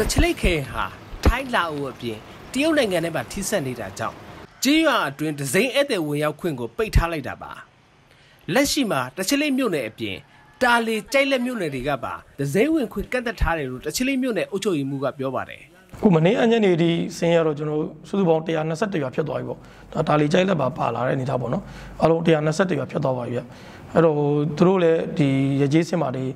တချိလိတ်ခေဟာထိုင်းလာအိုအပြင်တရုတ်နိုင်ငံနဲ့ပါထိစပ်နေတာကြောင့်ကြေးရွာအတွင်းဒစိမ့်ဧည့်သည်ဝင်ရောက်ခွင့်ကိုပိတ်ထားလိုက်တာပါလက်ရှိမှာတချိလိတ်မြို့နယ်အပြင်တာလီကြိုက်လက်မြို့နယ်တွေကပါဒစိမ့်ဝင်ခွင့်ကန့်သက်ထားတယ်လို့တချိလိတ်မြို့နယ်အုပ်ချုပ်ရေးမှူးကပြောပါတယ်ခုမနေ့အညနေဒီဆင်းရတော့ကျွန်တော်စုစုပေါင်း121ရွာဖြစ်သွားပြီပေါ့ဒါတာလီကြိုက်လက်ပါပါလာတဲ့အနေထားပေါ့နော်အလုံး121ရွာဖြစ်သွားပါပြီဗျအဲ့တော့သူတို့လည်းဒီရကြေးစင်မာတွေ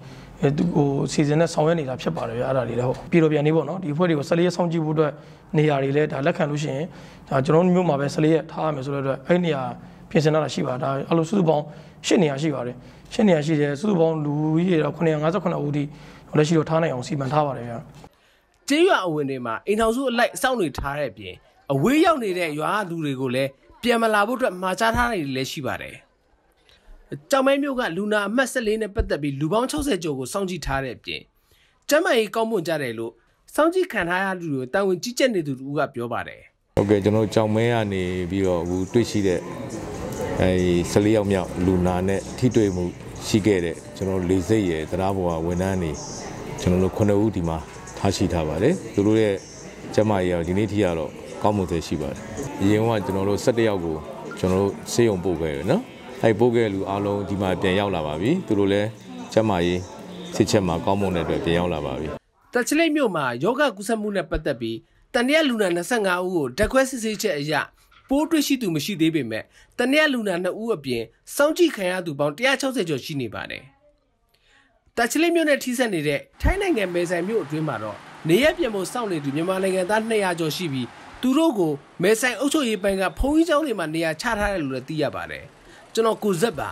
သူဟိုစီစဉ်နဲ့ဆောင်ရွက်နေတာဖြစ်ပါတယ်ဗျအဲ့ဒါတွေလည်းဟုတ်ပြည်တော်ပြန်နေပေါ့နော်ဒီအဖွဲ့တွေကို14ရက်ဆောင်ကြည့်ဖို့အတွက်နေရာတွေလည်းဒါလက်ခံလို့ရှိရင်ဒါကျွန်တော်တို့မြို့မှာပဲ14ရက်ထားရမယ်ဆိုတဲ့အတွက်အဲ့နေရာပြင်ဆင်လာတာရှိပါဒါအဲ့လိုစုစုပေါင်း၈နေရာရှိပါတယ်၈နေရာရှိတယ်စုစုပေါင်းလူကြီးတော့959ဦးထိလက်ရှိတော့ထားနိုင်အောင်စီမံထားပါတယ်ဗျကျေးရွာအဝင်တွေမှာအိမ်ထောင်စုအလိုက်စောင့်နေထားတဲ့ပြင်အဝေးရောက်နေတဲ့ရွာလူတွေကိုလည်းပြန်မလာဖို့အတွက်မှာချထားတာတွေလည်းရှိပါတယ်ကြောင်မဲမျိုးကလူနာအမှတ်14နဲ့ပတ်သက်ပြီးလူပေါင်း60ကျော်ကိုစောင့်ကြည့်ထားတဲ့အပြင်ကျမ်းမာရေးကောင်းမွန်ကြတယ်လို့စောင့်ကြည့်ခံထားရလူတွေတာဝန်ကြီးကြပ်နေသူတို့ကပြောပါတယ်။ဟုတ်ကဲ့ကျွန်တော်ကြောင်မဲကနေပြီးတော့အခုတွေ့ရှိတဲ့အဲဒီ14ယောက်မြောက်လူနာနဲ့ထိတွေ့မှုရှိခဲ့တဲ့ကျွန်တော်လေစိတ်ရယ်တရားပေါ်ဝန်ထမ်းတွေကျွန်တော်တို့9ဦးဒီမှာထားရှိထားပါတယ်။သူတို့ရဲ့ကျမ်းမာရေးရောဒီနေ့ထိကတော့ကောင်းမွန်သေးရှိပါတယ်။အရင်ကကျွန်တော်တို့17ယောက်ကိုကျွန်တော်တို့ဆေးရုံပို့ခဲ့ရယ်နော်။လိုက်ပို့ခဲ့လူအားလုံးဒီမှာပြန်ရောက်လာပါပြီသူတို့လည်းကျမကြီးစစ်ချက်မှာကောင်းမွန်တဲ့အတွက်ပြန်ရောက်လာပါပြီတချလိတ်မြို့မှာယောဂကုသမှုနဲ့ပတ်သက်ပြီးတန်ရက်လူနာ25ဦးကိုဓာတ်ခွဲစစ်ဆေးချက်အရပိုးတွေ့ရှိသူမရှိသေးပေမဲ့တနရက်လူနာ2ဦးအပြင်စောင့်ကြည့်ခံရသူပေါင်း160ကျော်ရှိနေပါတယ်။တချလိမြို့နဲ့ထိစပ်နေတဲ့ထိုင်းနိုင်ငံမဲဆိုင်မြို့အတွင်းမှာတော့နေရပြန်ဖို့စောင့်နေသူမြန်မာနိုင်ငံသား200ကျော်ရှိပြီးသူတို့ကိုမဲဆိုင်အုပ်ချုပ်ရေးပိုင်းကဖုံးကြီးကျောင်းတွေမှာနေရာချထားတယ်လို့လည်းသိရပါတယ်။ကျွန်တော်ကိုဇက်ပါ